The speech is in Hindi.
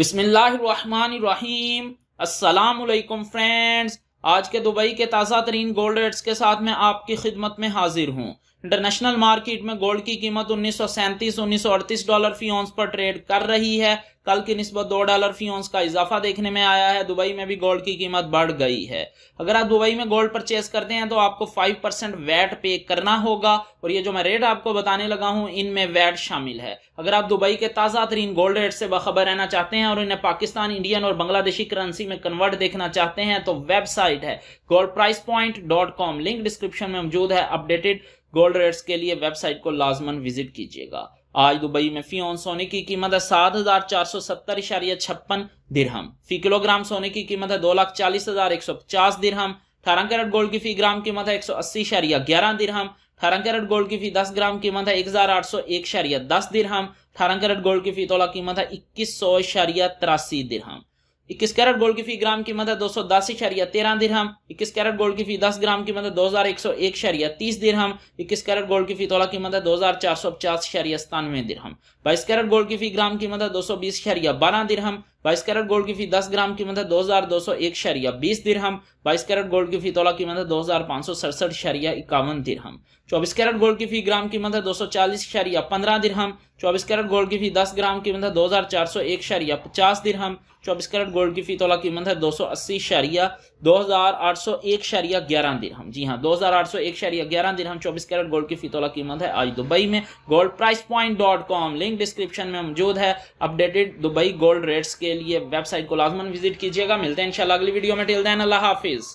बिस्मिल्लाहिर्रहमानिर्रहीम अस्सलाम वालेकुम फ्रेंड्स आज के दुबई के ताज़ा तरीन गोल्ड रेट्स के साथ मैं आपकी खिदमत में हाजिर हूँ इंटरनेशनल मार्केट में गोल्ड की कीमत उन्नीस सौ सैंतीस उन्नीस सौ अड़तीस डॉलर फी ऑन्स पर ट्रेड कर रही है कल की नस्बत दो डॉलर फी ओंस का इजाफा देखने में आया है दुबई में भी गोल्ड की कीमत बढ़ गई है अगर आप दुबई में गोल्ड परचेज करते हैं तो आपको फाइव परसेंट वैट पे करना होगा और ये जो मैं रेट आपको बताने लगा हूँ इनमें वैट शामिल है अगर आप दुबई के ताज़ा तरीन गोल्ड रेट से बखबर रहना चाहते हैं और इन्हें पाकिस्तान इंडियन और बांग्लादेशी करेंसी में कन्वर्ट देखना चाहते हैं तो वेबसाइट है gold price point dot com link description में मौजूद है अपडेटेड गोल्ड रेट्स के लिए वेबसाइट को लाजमन विजिट कीजिएगा आज दुबई में फी ऑन सोने की कीमत है सात हजार चार सौ सत्तर इशारिया छप्पन दिरहम फी किलोग्राम सोने की कीमत है दो लाख चालीस हजार एक सौ पचास दिरहम अठारह कैरेट गोल्ड की फी ग्राम कीमत है एक सौ अस्सी इशारिया ग्यारह दिरहम अठारह कैरेट गोल्ड की फी दस ग्राम कीमत है एक हजार आठ सौ एक इशारिया दस दिरहम अठारह कैरेट गोल्ड की फी तोला कीमत है इक्कीस सौ इशारिया तिरासी दिरहम इक्कीस कैरेट गोल्ड की फी ग्राम की मदद दो सौ दस शरिया तेरह दिरहम इक्कीस कैरेट गोल्ड की फी दस ग्राम की मदद दो हजार एक सौ एक शरिया तीस दिरहम इक्कीस कैरेट गोल्ड की फी तोला की मदद दो हजार चार सौ पचास शरिया सतानवे दिरहम बाईस कैरेट गोल्ड की फी ग्राम की मदद दो सौ बीस शरिया बारह दिरहम बाईस कैरेट गोल्ड की फी दस ग्राम कीमत है दो हजार दो सौ एक शरिया बीस दिरहम बाईस कैरेट गोल्ड की फी तोला कीमत है दो हजार पांच सौ सड़सठ शरिया इक्यावन दिरहम चौबीस कैरेट गोल्ड की फी ग्राम कीमत है दो सौ चालीस शरिया पंद्रह दिरहम चौबीस कैरेट गोल्ड की फी दस ग्राम कीमत है दो हजार चार सौ एक शरिया पचास दिरहम चौबीस कैरेट गोल्ड की फी तोला कीमत है दो सौ अस्सी शरिया दो हज़ार आठ सौ एक शरिया ग्यारह दिरहम जी हाँ दो हज़ार आठ सौ एक शरिया ग्यारह दिन हम चौबीस कैरेट गोल्ड की फितोला कीमत है आज दुबई में gold price point dot com link description में मौजूद है अपडेटेड दुबई गोल्ड रेट्स के लिए वेबसाइट को लाजमन विजिट कीजिएगा मिलते हैं इंशाल्लाह अगली वीडियो में टेल देन अल्लाह हाफिज़